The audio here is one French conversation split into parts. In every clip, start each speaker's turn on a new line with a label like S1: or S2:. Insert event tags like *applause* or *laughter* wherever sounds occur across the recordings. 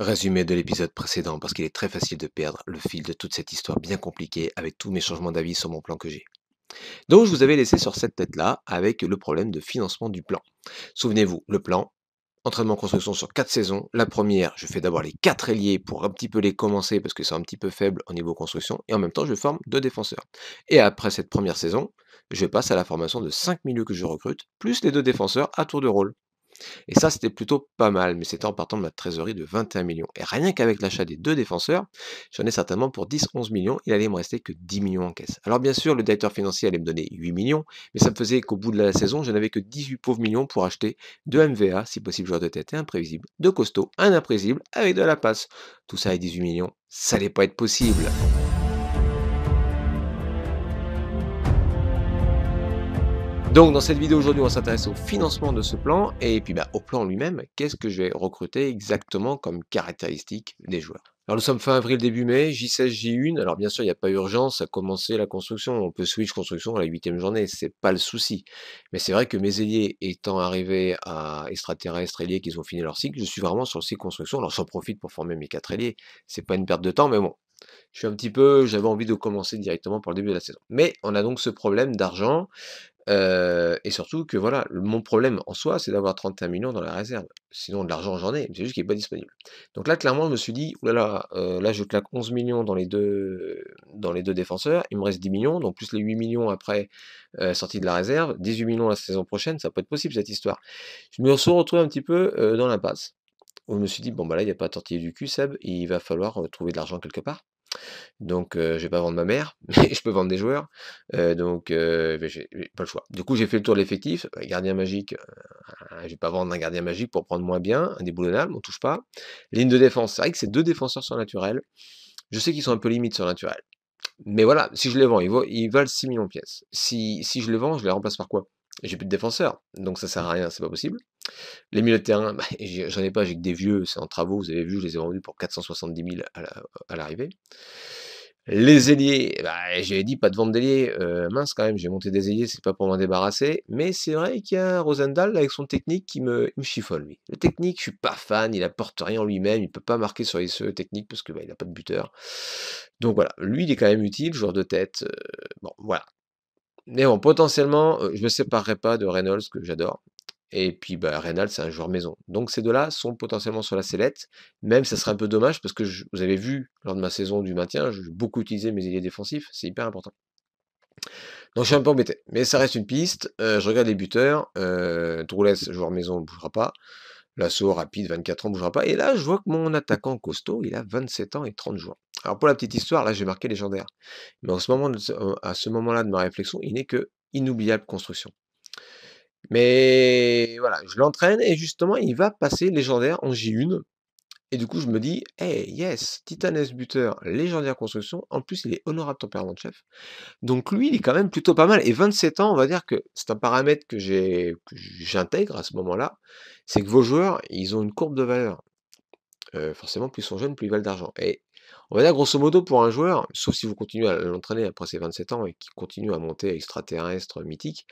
S1: Résumé de l'épisode précédent, parce qu'il est très facile de perdre le fil de toute cette histoire bien compliquée avec tous mes changements d'avis sur mon plan que j'ai. Donc je vous avais laissé sur cette tête-là avec le problème de financement du plan. Souvenez-vous, le plan, entraînement construction sur quatre saisons. La première, je fais d'abord les quatre ailiers pour un petit peu les commencer parce que c'est un petit peu faible au niveau construction et en même temps je forme deux défenseurs. Et après cette première saison, je passe à la formation de 5 milieux que je recrute, plus les deux défenseurs à tour de rôle. Et ça, c'était plutôt pas mal, mais c'était en partant de ma trésorerie de 21 millions. Et rien qu'avec l'achat des deux défenseurs, j'en ai certainement pour 10-11 millions, il allait me rester que 10 millions en caisse. Alors bien sûr, le directeur financier allait me donner 8 millions, mais ça me faisait qu'au bout de la saison, je n'avais que 18 pauvres millions pour acheter deux MVA, si possible joueur de tête et imprévisible, deux costauds, un imprévisible, avec de la passe. Tout ça et 18 millions, ça n'allait pas être possible. Donc dans cette vidéo aujourd'hui, on s'intéresse au financement de ce plan et puis bah, au plan lui-même, qu'est-ce que je vais recruter exactement comme caractéristique des joueurs. Alors nous sommes fin avril, début mai, J16, J1, alors bien sûr il n'y a pas urgence à commencer la construction, on peut switch construction à la huitième journée, c'est pas le souci. Mais c'est vrai que mes ailiers étant arrivés à extraterrestres, ailiers qu'ils ont fini leur cycle, je suis vraiment sur le cycle construction, alors j'en profite pour former mes quatre ailiers, c'est pas une perte de temps, mais bon, je suis un petit peu, j'avais envie de commencer directement par le début de la saison. Mais on a donc ce problème d'argent et surtout que voilà, mon problème en soi, c'est d'avoir 31 millions dans la réserve. Sinon, de l'argent, j'en ai, c'est juste qu'il n'est pas disponible. Donc là, clairement, je me suis dit, oulala, là, je claque 11 millions dans les, deux, dans les deux défenseurs, il me reste 10 millions, donc plus les 8 millions après sortie de la réserve, 18 millions la saison prochaine, ça peut être possible cette histoire. Je me suis retrouvé un petit peu dans l'impasse. Où je me suis dit, bon, bah là, il n'y a pas de tortiller du cul, Seb, il va falloir trouver de l'argent quelque part. Donc, je je vais pas vendre ma mère, *laughs* mais je peux vendre des joueurs. donc, j'ai pas le choix. Du coup, j'ai fait le tour de l'effectif. Gardien magique, je vais pas vendre un gardien magique pour prendre moins bien. Un déboulonnable, on touche pas. Ligne de défense, c'est vrai que c'est deux défenseurs surnaturels Je sais qu'ils sont un peu limites sur naturel. Mais voilà, si je les vends, ils, valent 6 millions de pièces. Si, si je les vends, je les remplace par quoi J'ai plus de défenseurs. Donc, ça sert à rien, c'est pas possible. Les milieux de terrain, bah, j'en ai pas, j'ai que des vieux, c'est en travaux, vous avez vu, je les ai vendus pour 470 000 à l'arrivée. les ailiers, bah, j'avais dit pas de vente d'ailier, euh, mince quand même, j'ai monté des ailiers, c'est pas pour m'en débarrasser, mais c'est vrai qu'il y a Rosendal avec son technique qui me, chiffonne lui. Le technique, je suis pas fan, il apporte rien lui-même, il peut pas marquer sur les seuls techniques parce que bah, il a pas de buteur. Donc voilà, lui il est quand même utile, joueur de tête, euh, bon voilà, mais bon, potentiellement, euh, je ne me séparerai pas de Reynolds, que j'adore. Et puis bah, Reynald, c'est un joueur maison. Donc ces deux-là sont potentiellement sur la sellette. Même ça serait un peu dommage parce que vous avez vu lors de ma saison du maintien, j'ai beaucoup utilisé mes ailiers défensifs, c'est hyper important. Donc je suis un peu embêté. Mais ça reste une piste. Euh, je regarde les buteurs. Euh, joueur maison, ne bougera pas. L'assaut rapide, 24 ans, ne bougera pas. Et là, je vois que mon attaquant costaud, il a 27 ans et 30 jours Alors pour la petite histoire, là j'ai marqué légendaire. Mais moment, à ce moment-là de ma réflexion, il n'est que inoubliable construction. Mais voilà, je l'entraîne et justement, il va passer légendaire en J1. Et du coup, je me dis, hey, yes, Titanes buteur, légendaire construction. En plus, il est honorable tempérament de chef. Donc, lui, il est quand même plutôt pas mal. Et 27 ans, on va dire que c'est un paramètre que j'intègre à ce moment-là. C'est que vos joueurs, ils ont une courbe de valeur. Euh, forcément, plus ils sont jeunes, plus ils valent d'argent. Et on va dire, grosso modo, pour un joueur, sauf si vous continuez à l'entraîner après ses 27 ans et qu'il continue à monter extraterrestre, mythique,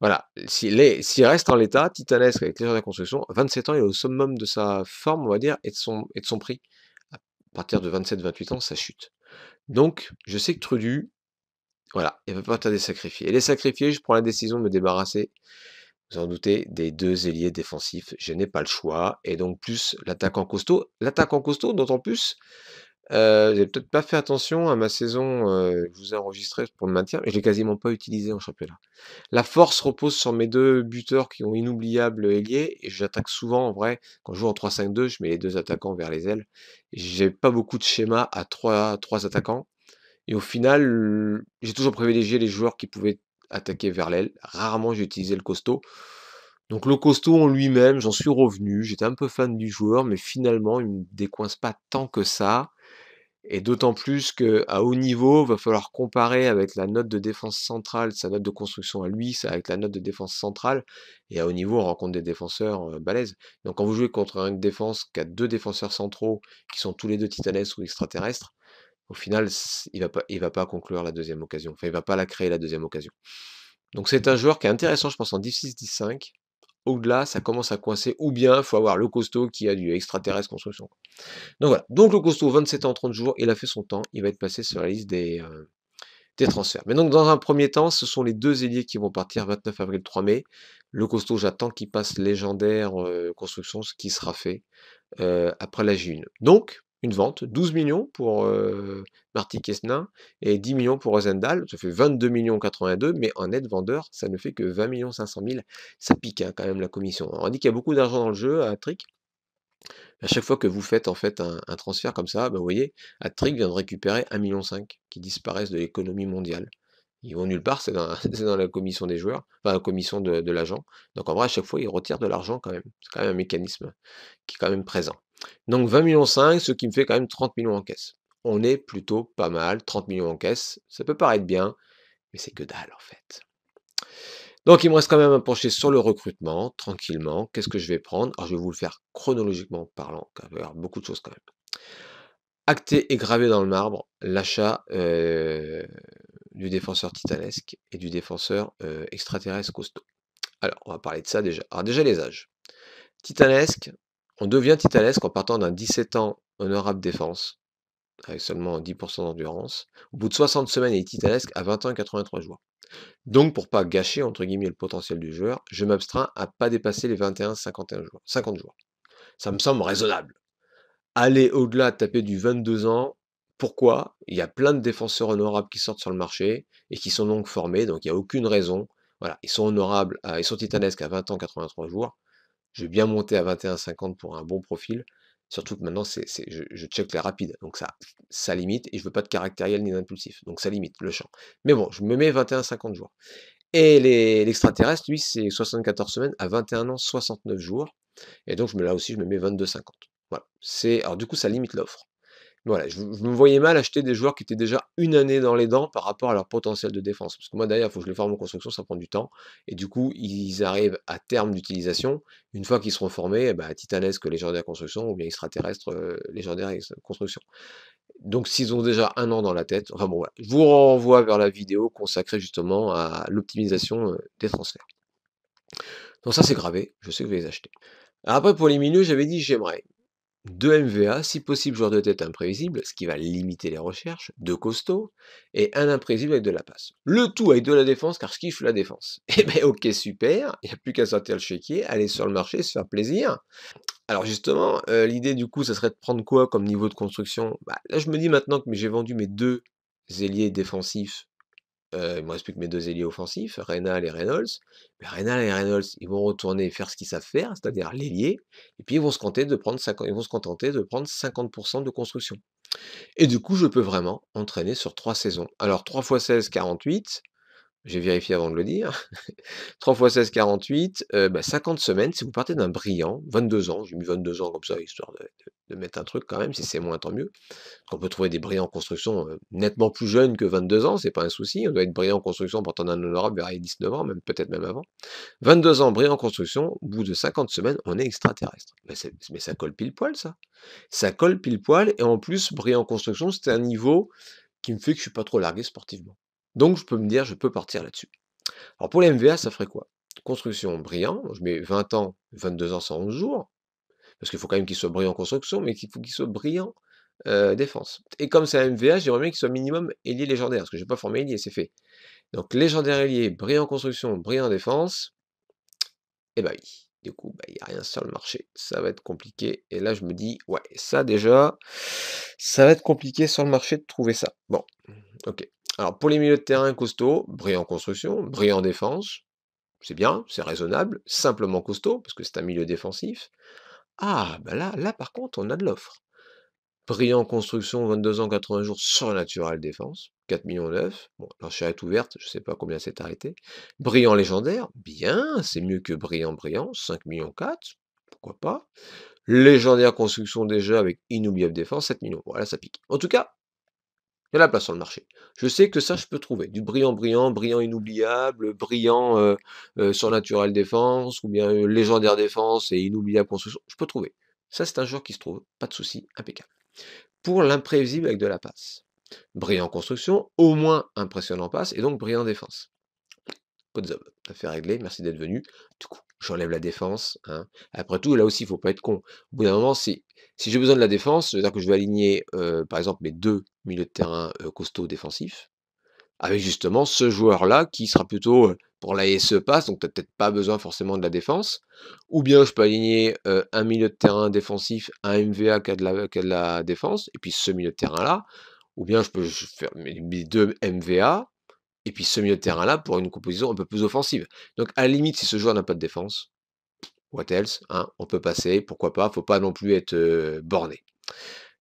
S1: voilà, s'il reste en l'état, titanesque avec les gens de la construction, 27 ans, il est au summum de sa forme, on va dire, et de son, et de son prix. À partir de 27-28 ans, ça chute. Donc, je sais que Trudu, voilà, il va pas tarder à sacrifier. Et les sacrifier, je prends la décision de me débarrasser vous en doutez, des deux ailiers défensifs. Je n'ai pas le choix. Et donc, plus l'attaquant costaud. L'attaquant costaud, d'autant plus, euh, j'ai peut-être pas fait attention à ma saison euh, je vous ai enregistré pour le maintien, mais je l'ai quasiment pas utilisé en championnat. La force repose sur mes deux buteurs qui ont inoubliable ailier, et j'attaque souvent en vrai, quand je joue en 3-5-2, je mets les deux attaquants vers les ailes. J'ai pas beaucoup de schéma à trois, trois attaquants, et au final, j'ai toujours privilégié les joueurs qui pouvaient attaquer vers l'aile. Rarement j'ai utilisé le costaud. Donc le costaud en lui-même, j'en suis revenu. J'étais un peu fan du joueur, mais finalement, il ne me décoince pas tant que ça. Et d'autant plus qu'à haut niveau, il va falloir comparer avec la note de défense centrale, sa note de construction à lui, ça avec la note de défense centrale. Et à haut niveau, on rencontre des défenseurs euh, balèzes. Donc quand vous jouez contre une défense qui a deux défenseurs centraux, qui sont tous les deux titanes ou extraterrestres, au final, il ne va, pas, conclure la deuxième occasion. Enfin, il ne va pas la créer la deuxième occasion. Donc c'est un joueur qui est intéressant, je pense, en 10-6-10-5. au delà ça commence à coincer. Ou bien, il faut avoir le costaud qui a du extraterrestre construction. Donc voilà. Donc le costaud, 27 ans, 30 jours, il a fait son temps. Il va être passé sur la liste euh, des, transferts. Mais donc, dans un premier temps, ce sont les deux ailiers qui vont partir 29 avril, 3 mai. Le costaud, j'attends qu'il passe légendaire euh, construction, ce qui sera fait euh, après la june 1 Donc, une vente, 12 millions pour euh, Marty Kessner et 10 millions pour Rosendahl, ça fait 22 millions 82, mais en net vendeur, ça ne fait que 20 millions 500 000, ça pique hein, quand même la commission. on dit qu'il y a beaucoup d'argent dans le jeu à Trick. À chaque fois que vous faites en fait un, transfert comme ça, ben, vous voyez, Attrick vient de récupérer 1,5 million qui disparaissent de l'économie mondiale. Ils vont nulle part, *laughs* c'est dans, la commission des joueurs, enfin la commission de, de l'agent. Donc en vrai, à chaque fois, ils retirent de l'argent quand même. C'est quand même un mécanisme qui est quand même présent. Donc 20 millions 5, ce qui me fait quand même 30 millions en caisse. On est plutôt pas mal, 30 millions en caisse, ça peut paraître bien, mais c'est que dalle en fait. Donc il me reste quand même à pencher sur le recrutement, tranquillement. Qu'est-ce que je vais prendre Alors je vais vous le faire chronologiquement parlant, car il y avoir beaucoup de choses quand même. Acté et gravé dans le marbre l'achat euh, du défenseur titanesque et du défenseur euh, extraterrestre costaud. Alors on va parler de ça déjà. Alors déjà les âges. Titanesque, on devient titanesque en partant d'un 17 ans honorable défense, avec seulement 10% d'endurance. Au bout de 60 semaines, il est titanesque à 20 ans et 83 jours. Donc, pour pas gâcher, entre guillemets, le potentiel du joueur, je m'abstrains à pas dépasser les 21-51 jours, 50 jours. Ça me semble raisonnable. Aller au-delà, taper du 22 ans, pourquoi Il y a plein de défenseurs honorables qui sortent sur le marché et qui sont donc formés, donc il n'y a aucune raison. Voilà, ils sont honorables, ils sont titanesques à 20 ans, 83 jours. Je vais bien monter à 21,50 pour un bon profil. Surtout que maintenant, je, check les rapides. Donc ça, ça limite. Et je ne veux pas de caractériel ni d'impulsif. Donc ça limite le champ. Mais bon, je me mets 21,50 jours. Et l'extraterrestre, lui, c'est 74 semaines à 21 ans, 69 jours. Et donc là aussi, je me mets 22,50. Voilà. alors du coup, ça limite l'offre. Voilà, je, me voyais mal acheter des joueurs qui étaient déjà une année dans les dents par rapport à leur potentiel de défense. Parce que moi, d'ailleurs, il faut que je les forme en construction, ça prend du temps. Et du coup, ils arrivent à terme d'utilisation. Une fois qu'ils seront formés, eh ben, titanesque légendaire construction ou bien extraterrestre euh, légendaire construction. Donc, s'ils ont déjà un an dans la tête, enfin bon, voilà. Je vous renvoie vers la vidéo consacrée justement à l'optimisation euh, des transferts. Donc, ça, c'est gravé. Je sais que vous les achetez. Après, pour les milieux, j'avais dit j'aimerais. Deux MVA, si possible joueur de tête imprévisible, ce qui va limiter les recherches, deux costauds, et un imprévisible avec de la passe. Le tout avec de la défense, car je kiffe la défense. *laughs* Et eh ben ok, super, il n'y a plus qu'à sortir le chéquier, aller sur le marché, se faire plaisir. Alors justement, euh, l'idée du coup, ça serait de prendre quoi comme niveau de construction bah, Là, je me dis maintenant que j'ai vendu mes deux ailiers défensifs euh, il ne me reste que mes deux ailiers offensifs, Reynal et Reynolds. Mais Reynal et Reynolds, ils vont retourner faire ce qu'ils savent faire, c'est-à-dire l'ailier, et puis ils vont, se contenter de prendre ils vont se contenter de prendre 50% de construction. Et du coup, je peux vraiment entraîner sur trois saisons. Alors 3 x 16, 48, j'ai vérifié avant de le dire, 3 x 16, 48, 50 semaines, si vous partez d'un brillant, 22 ans, j'ai mis 22 ans comme ça, histoire de, mettre un truc quand même, si c'est moins, tant mieux. On peut trouver des brillants en construction euh, nettement plus jeunes que 22 ans, c'est pas un souci, on doit être brillant en construction pour en un honorable vers 19 ans, même peut-être même avant. 22 ans, brillant en construction, au bout de 50 semaines, on est extraterrestre. Mais, ça colle pile poil, ça. Ça colle pile poil, et en plus, brillant en construction, c'est un niveau qui me fait que je suis pas trop largué sportivement. Donc je peux me dire, je peux partir là-dessus. Alors pour les MVA, ça ferait quoi Construction brillant, je mets 20 ans, 22 ans, 111 jours, parce qu'il faut quand même qu'il soit brillant en construction, mais qu'il faut qu'il soit brillant euh, défense. Et comme c'est un MVA, j'aimerais bien qu'il soit minimum ailier légendaire, parce que je n'ai pas formé ailier, c'est fait. Donc légendaire ailier, brillant en construction, brillant en défense, et eh bah ben, oui, du coup, bah, il n'y a rien sur le marché, ça va être compliqué. Et là, je me dis, ouais, ça déjà, ça va être compliqué sur le marché de trouver ça. Bon, ok. Alors pour les milieux de terrain costaud, brillant construction, brillant défense, c'est bien, c'est raisonnable, simplement costaud, parce que c'est un milieu défensif. Ah, bah là, là par contre, on a de l'offre. Brillant construction, 22 ans, 80 jours, surnaturel défense, 4 millions 9. Bon, l'enchère est ouverte, je ne sais pas combien c'est arrêté. Brillant légendaire, bien, c'est mieux que brillant brillant, 5 millions 4, pourquoi pas. Légendaire construction déjà avec inoubliable défense, 7 millions. Voilà, ça pique. En tout cas, il y a la place sur le marché. Je sais que ça, je peux trouver. Du brillant, brillant, brillant inoubliable, brillant euh, euh, surnaturel défense, ou bien euh, légendaire défense et inoubliable construction. Je peux trouver. Ça, c'est un joueur qui se trouve. Pas de souci, impeccable. Pour l'imprévisible avec de la passe. Brillant construction, au moins impressionnant passe, et donc brillant défense. de job. Affaire réglée, merci d'être venu. Du coup j'enlève la défense. Hein. Après tout, là aussi, il ne faut pas être con. Au bout d'un moment, si, j'ai besoin de la défense, c'est-à-dire que je vais aligner, euh, par exemple, mes deux milieux de terrain costaux euh, costauds défensifs, avec justement ce joueur-là qui sera plutôt euh, pour la SE passe, donc tu n'as peut-être pas besoin forcément de la défense. Ou bien je peux aligner un milieu de terrain défensif, un MVA qui a de la défense, et puis ce milieu de terrain-là. Ou bien je peux faire mes deux MVA, et puis ce milieu de terrain-là pour une composition un peu plus offensive. Donc à la limite, si ce joueur n'a pas de défense, what else hein, On peut passer, pourquoi pas, faut pas non plus être borné.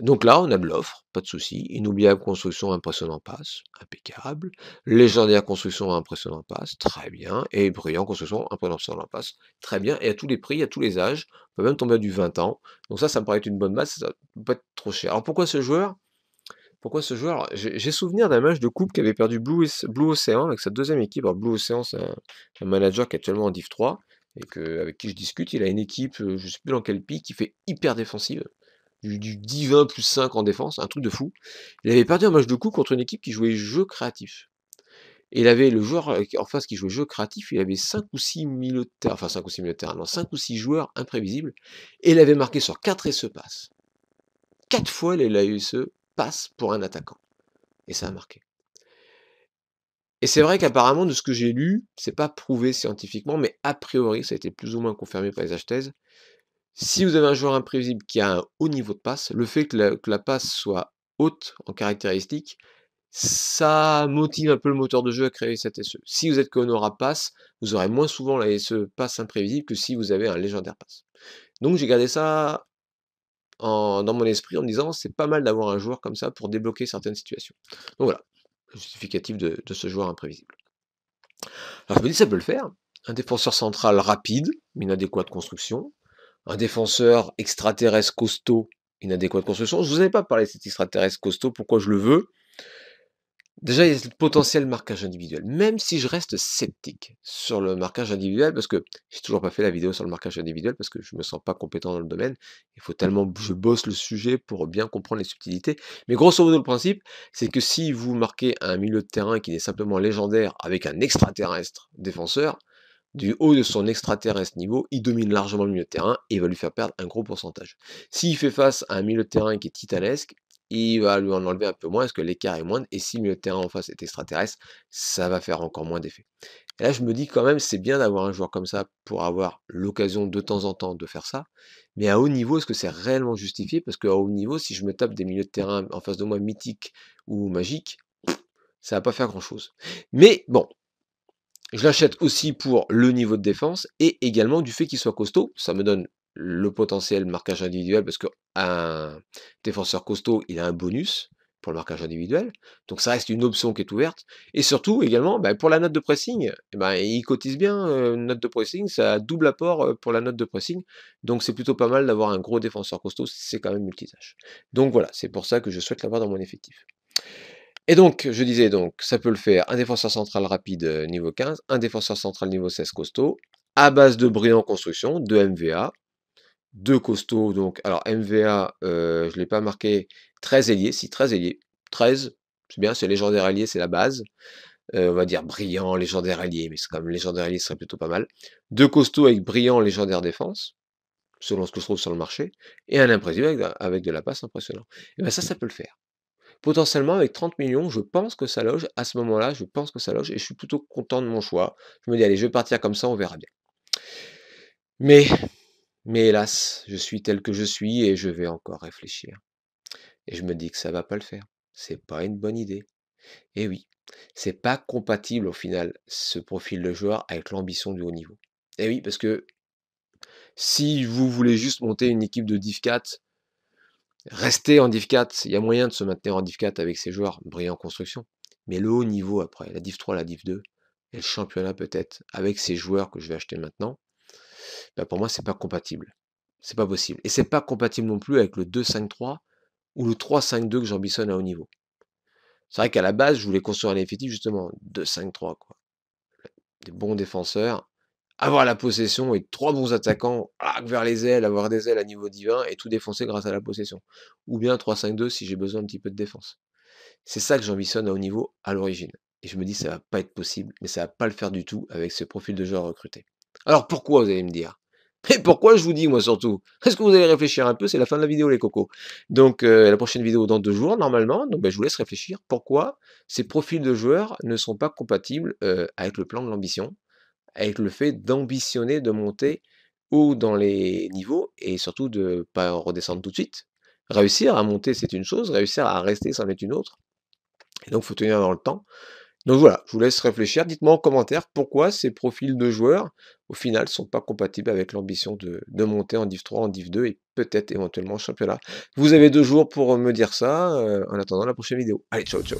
S1: Donc là, on a l'offre, pas de souci. Inoubliable construction, impressionnant passe, impeccable. Légendaire construction, impressionnant passe, très bien. Et brillant construction, impressionnant passe, très bien. Et à tous les prix, à tous les âges, on peut même tomber à du 20 ans. Donc ça, ça me paraît être une bonne masse. ça peut pas être trop cher. Alors pourquoi ce joueur pourquoi ce joueur J'ai souvenir d'un match de coupe qui avait perdu Blue, Blue Océan avec sa deuxième équipe. Alors, Blue Océan, c'est un, manager qui est actuellement en Div 3 et avec qui je discute. Il a une équipe, euh, je ne sais plus dans quel pays, qui fait hyper défensive. Du, divin plus 5 en défense, un truc de fou. Il avait perdu un match de coupe contre une équipe qui jouait jeu créatif. Et il avait le joueur euh, en face qui jouait jeu créatif, il avait 5 ou 6 milieux enfin 5 ou 6 milieux terrain, non, 5 ou 6 joueurs imprévisibles, et il avait marqué sur 4 et se passe. 4 fois les ce pour un attaquant. Et ça a marqué. Et c'est mmh. vrai qu'apparemment, de ce que j'ai lu, c'est pas prouvé scientifiquement, mais a priori, ça a été plus ou moins confirmé par les HTS. Si mmh. vous avez un joueur imprévisible qui a un haut niveau de passe, le fait que la, passe soit haute en caractéristique ça motive un peu le moteur de jeu à créer cette SE. Si vous êtes aura passe vous aurez moins souvent la SE passe imprévisible que si vous avez un légendaire passe Donc j'ai gardé ça dans mon esprit en me disant c'est pas mal d'avoir un joueur comme ça pour débloquer certaines situations. Donc voilà, justificatif de, ce joueur imprévisible. Alors je me dis ça peut le faire. Un défenseur central rapide, mais inadéquat de construction. Un défenseur extraterrestre costaud, inadéquat de construction. Je vous avais pas parlé de cet extraterrestre costaud, pourquoi je le veux. Déjà, il y a le potentiel marquage individuel, même si je reste sceptique sur le marquage individuel, parce que j'ai toujours pas fait la vidéo sur le marquage individuel, parce que je me sens pas compétent dans le domaine. Il faut mmh. tellement, je bosse le sujet pour bien comprendre les subtilités. Mais grosso modo, le principe, c'est que si vous marquez un milieu de terrain qui n'est simplement légendaire avec un extraterrestre défenseur, du haut de son extraterrestre niveau, il domine largement le milieu de terrain et va lui faire perdre un gros pourcentage. S'il fait face à un milieu de terrain qui est titanesque, il va lui en enlever un peu moins parce que l'écart est moindre. Et si le terrain en face est extraterrestre, ça va faire encore moins d'effet. Et là, je me dis quand même, c'est bien d'avoir un joueur comme ça pour avoir l'occasion de temps en temps de faire ça. Mais à haut niveau, est-ce que c'est réellement justifié Parce qu'à haut niveau, si je me tape des milieux de terrain en face de moi mythiques ou magiques, ça va pas faire grand-chose. Mais bon, je l'achète aussi pour le niveau de défense et également du fait qu'il soit costaud. Ça me donne le potentiel marquage individuel, parce qu'un défenseur costaud, il a un bonus pour le marquage individuel. Donc ça reste une option qui est ouverte. Et surtout, également, bah, pour la note de pressing, eh ben, il cotise bien une note de pressing, ça a double apport pour la note de pressing. Donc c'est plutôt pas mal d'avoir un gros défenseur costaud, c'est quand même multitâche. Donc voilà, c'est pour ça que je souhaite l'avoir dans mon effectif. Et donc, je disais donc, ça peut le faire un défenseur central rapide niveau 15, un défenseur central niveau 16 costaud, à base de brillant construction, de MVA, deux costauds. Donc, alors MVA, euh, je ne l'ai pas marqué, 13 ailiers, si 13 ailiers. 13, c'est bien, c'est légendaire allié, c'est la base. Euh, on va dire brillant, légendaire allié, mais c'est quand même légendaire allié, ce serait plutôt pas mal. Deux costauds avec brillant, légendaire défense, selon ce que je trouve sur le marché, et un imprévisible avec, de la passe impressionnant. Et eh bien ça, ça peut le faire. Potentiellement, avec 30 millions, je pense que ça loge. À ce moment-là, je pense que ça loge et je suis plutôt content de mon choix. Je me dis, allez, je vais partir comme ça, on verra bien. Mais mais hélas, je suis tel que je suis et je vais encore réfléchir. Et je me dis que ça va pas le faire. C'est pas une bonne idée. Et oui, c'est pas compatible au final, ce profil de joueur, avec l'ambition du haut niveau. Et oui, parce que si vous voulez juste monter une équipe de Div 4, restez en Div 4, il y a moyen de se maintenir en Div 4 avec ces joueurs brillants en construction. Mais le haut niveau après, la Div 3, la Div 2, et le championnat peut-être, avec ces joueurs que je vais acheter maintenant, bah, pour moi, c'est pas compatible. C'est pas possible. Et c'est pas compatible non plus avec le 2-5-3 ou le 3-5-2 que j'ambitionne à haut niveau. C'est vrai qu'à la base, je voulais construire un effectif justement 2-5-3. Des bons défenseurs, avoir la possession et trois bons attaquants vers les ailes, avoir des ailes à niveau divin et tout défoncer grâce à la possession. Ou bien 3-5-2 si j'ai besoin un petit peu de défense. C'est ça que j'ambitionne à haut niveau à l'origine. Et je me dis, ça va pas être possible, mais ça va pas le faire du tout avec ce profil de joueur recruté. Alors pourquoi, vous allez me dire et pourquoi je vous dis, moi surtout Est-ce que vous allez réfléchir un peu C'est la fin de la vidéo, les cocos. Donc, euh, la prochaine vidéo dans deux jours, normalement. Donc, ben, je vous laisse réfléchir pourquoi ces profils de joueurs ne sont pas compatibles euh, avec le plan de l'ambition, avec le fait d'ambitionner, de monter haut dans les niveaux et surtout de pas redescendre tout de suite. Réussir à monter, c'est une chose. Réussir à rester, c'en est une autre. Et donc, il faut tenir dans le temps. Donc voilà, je vous laisse réfléchir. Dites-moi en commentaire pourquoi ces profils de joueurs, au final, ne sont pas compatibles avec l'ambition de, monter en Div 3, en Div 2 et peut-être éventuellement en championnat. Vous avez deux jours pour me dire ça. Euh, en attendant la prochaine vidéo. Allez, ciao, ciao